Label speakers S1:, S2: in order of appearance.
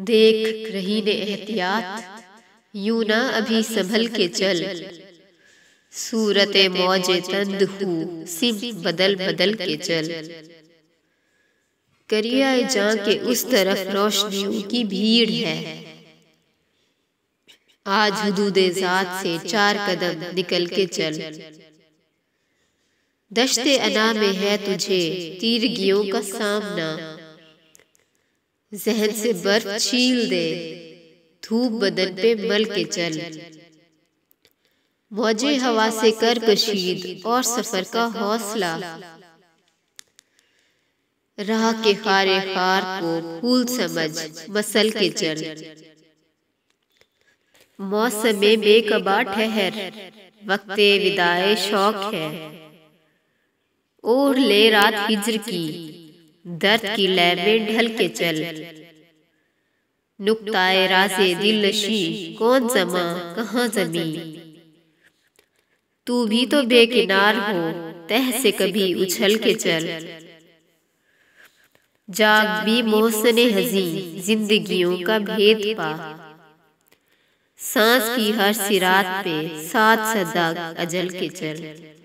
S1: देख रही ने एहतियात यूं ना अभी संभल के चल सूरत मौज तंद हूँ सिम बदल बदल के चल करिया जा के उस तरफ रोशनियों की भीड़ है आज हदूद जात से चार कदम निकल के चल दश्ते अना में है तुझे तीरगियों का सामना जहर से बर्फ छील दे धूप बदन पे मल के चल मौजे हवा से कर कशीद और सफर का हौसला राह के खारे खार को फूल समझ मसल के चल मौसम में बेकबा ठहर वक्त विदाए शौक है और ले रात हिजर की दर्द की लय में ढल के चल नुकताए राजे दिल नशी कौन जमा कहाँ जमी तू भी तो बेकिनार हो तह से कभी उछल के चल जाग भी मोहसन हजी जिंदगियों का भेद पा सांस की हर सिरात पे सात सदा अजल के चल